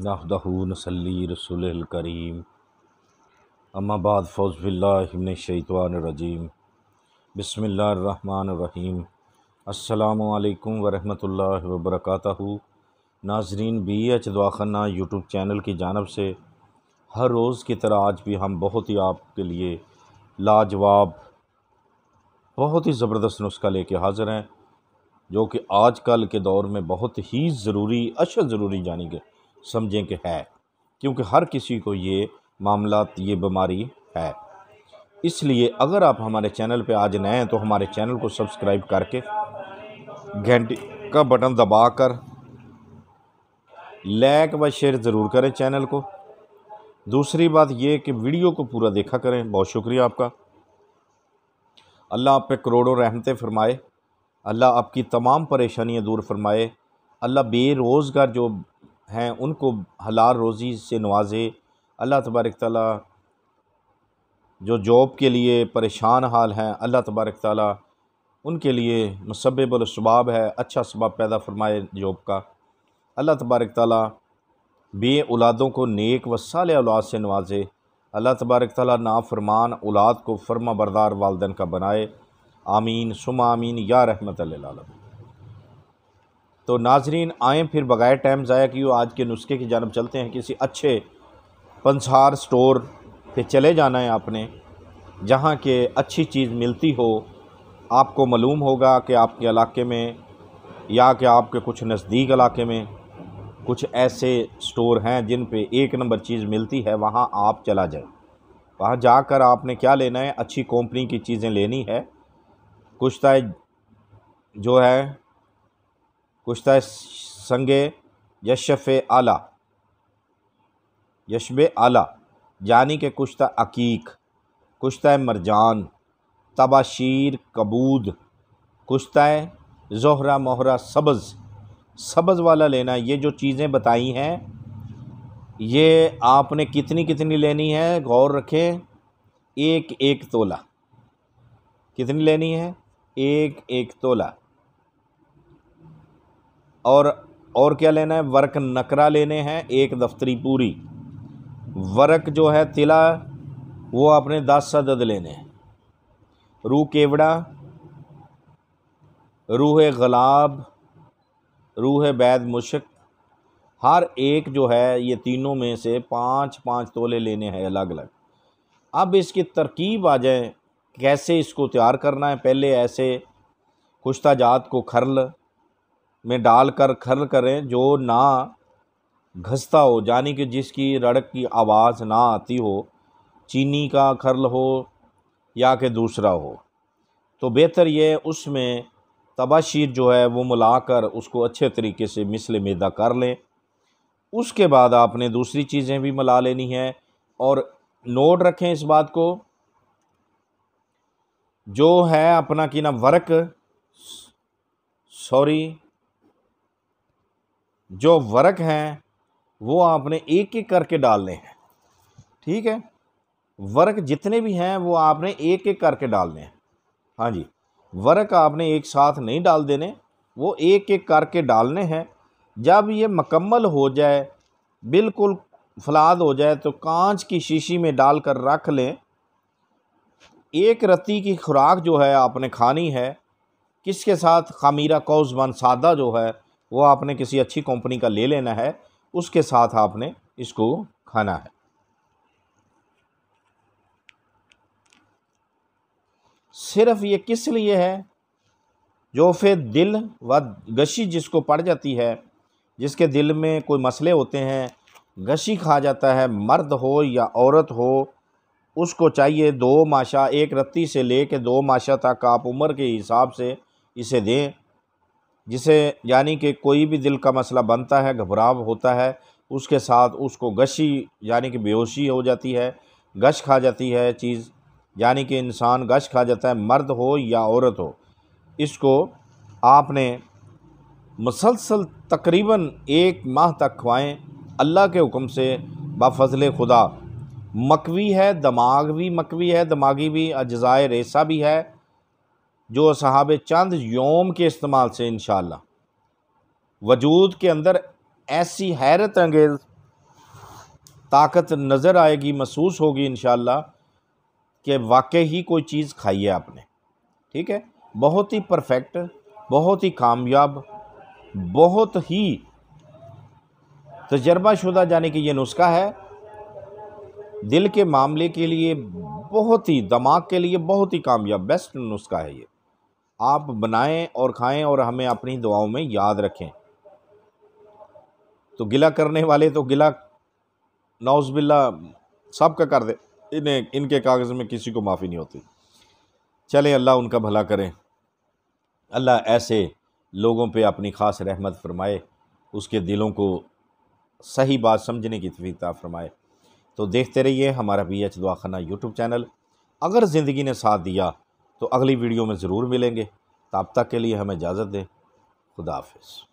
सली रसुल करीम अम्माबाद फ़ौज़बिल्लाशैतवानरजीम बसमीम अल्लाम वरहमल वबरक नाजरीन B H Duakhana YouTube channel की जानब से हर रोज़ की तरह आज भी हम बहुत ही आपके लिए लाजवाब बहुत ही ज़बरदस्त नुस्खा लेके हाज़िर हैं जो कि आजकल के दौर में बहुत ही ज़रूरी अशद ज़रूरी जानी गई समझें कि है क्योंकि हर किसी को ये मामला ये बीमारी है इसलिए अगर आप हमारे चैनल पे आज नए हैं तो हमारे चैनल को सब्सक्राइब करके घंटी का बटन दबा कर लाइक व शेयर ज़रूर करें चैनल को दूसरी बात यह कि वीडियो को पूरा देखा करें बहुत शुक्रिया आपका अल्लाह आप पे करोड़ों रहमतें फरमाए अल्लाह आपकी तमाम परेशानियां दूर फरमाए अल्लाह बेरोज़गार जो हैं उनको हलाल रोज़ी से नवाजे अल्लाह तबारक ताली जो जॉब के लिए परेशान हाल हैं अल्लाह तबारक ताली उनके लिए मुसबलसबाब है अच्छा सबाब पैदा फरमाए जॉब का अल्लाह तबारक ताली बे औलादों को नेक व साल औलाद से नवाजे अल्लाह तबारक ताली नाफरमान औलाद को फर्मा बरदार वालदन का बनाए आमीन सुम आमीन या रहमत तो नाजरीन आएँ फिर बग़ैर टाइम ज़ाया कि आज के नुस्खे की जानब चलते हैं किसी अच्छे पंसार स्टोर पे चले जाना है आपने जहाँ के अच्छी चीज़ मिलती हो आपको मालूम होगा कि आपके इलाके में या कि आपके कुछ नज़दीक इलाके में कुछ ऐसे स्टोर हैं जिन पे एक नंबर चीज़ मिलती है वहाँ आप चला जाए वहाँ जाकर आपने क्या लेना है अच्छी कंपनी की चीज़ें लेनी है कुछ तो जो है कुश्ता संगे यशफ़ आला यशब आला यानी कि कुश्ता अकीक कुश्ता मरजान तबाशीर कबूद कुश्ता जहरा मोहरा सब्ज़ सब्ज़ वाला लेना ये जो चीज़ें बताई हैं ये आपने कितनी कितनी लेनी है गौर रखें एक एक तोला कितनी लेनी है एक एक तोला और और क्या लेना है वर्क नकरा लेने हैं एक दफ्तरी पूरी वर्क जो है तिला वो आपने दस सदद लेने हैं रूह केवड़ा रूह गलाब रूह बैद मुशक हर एक जो है ये तीनों में से पाँच पाँच तोले लेने हैं अलग अलग अब इसकी तरकीब आ जाए कैसे इसको तैयार करना है पहले ऐसे कुश्ता जात को खरल में डाल कर खर करें जो ना घसता हो यानी कि जिसकी रड़क की आवाज़ ना आती हो चीनी का खर्ल हो या कि दूसरा हो तो बेहतर यह उसमें तबाशीर जो है वो मिलाकर उसको अच्छे तरीके से मिसल मैदा कर लें उसके बाद आपने दूसरी चीज़ें भी मिला लेनी है और नोट रखें इस बात को जो है अपना कि ना वर्क सॉरी जो वर्क हैं वो आपने एक एक करके डालने हैं ठीक है वर्क जितने भी हैं वो आपने एक एक करके डालने हैं हाँ जी वर्क आपने एक साथ नहीं डाल देने वो एक एक करके डालने हैं जब ये मकम्मल हो जाए बिल्कुल फलाद हो जाए तो कांच की शीशी में डाल कर रख लें एक रत्ती की खुराक जो है आपने खानी है किसके साथ खामीरा कौजबान सादा जो है वो आपने किसी अच्छी कंपनी का ले लेना है उसके साथ आपने इसको खाना है सिर्फ ये किस लिए है जो फिर दिल व गशी जिसको पड़ जाती है जिसके दिल में कोई मसले होते हैं गशी खा जाता है मर्द हो या औरत हो उसको चाहिए दो माशा एक रत्ती से ले कर दो माशा तक आप उम्र के हिसाब से इसे दें जिसे यानी कि कोई भी दिल का मसला बनता है घबराव होता है उसके साथ उसको गशी यानी कि बेहोशी हो जाती है गश खा जाती है चीज़ यानी कि इंसान गश खा जाता है मर्द हो या औरत हो इसको आपने मुसलसल तकरीबन एक माह तक खवाएं अल्लाह के हुक्म से बफजल खुदा मकवी है दमाग भी मकवी है दमागी भी अज़ाय रेसा भी है जो सहाब चंद योम के इस्तेमाल से इन वजूद के अंदर ऐसी हैरत अंगेज ताकत नज़र आएगी महसूस होगी इन कि वाकई ही कोई चीज़ खाई है आपने ठीक है बहुत ही परफेक्ट बहुत ही कामयाब बहुत ही तजर्बा शुदा जाने की ये नुस्खा है दिल के मामले के लिए बहुत ही दमाग के लिए बहुत ही कामयाब बेस्ट नुस्खा है ये आप बनाएं और खाएं और हमें अपनी दुआओं में याद रखें तो गिला करने वाले तो गिला नौजबिल्ला सब का कर दे इन्हें इनके कागज़ में किसी को माफ़ी नहीं होती चलें अल्लाह उनका भला करें अल्लाह ऐसे लोगों पे अपनी ख़ास रहमत फरमाए उसके दिलों को सही बात समझने की तफीता फरमाए तो देखते रहिए हमारा B H Duakhana YouTube channel अगर ज़िंदगी ने साथ दिया तो अगली वीडियो में ज़रूर मिलेंगे तब तक के लिए हमें इजाज़त दें खुदा हाफिज़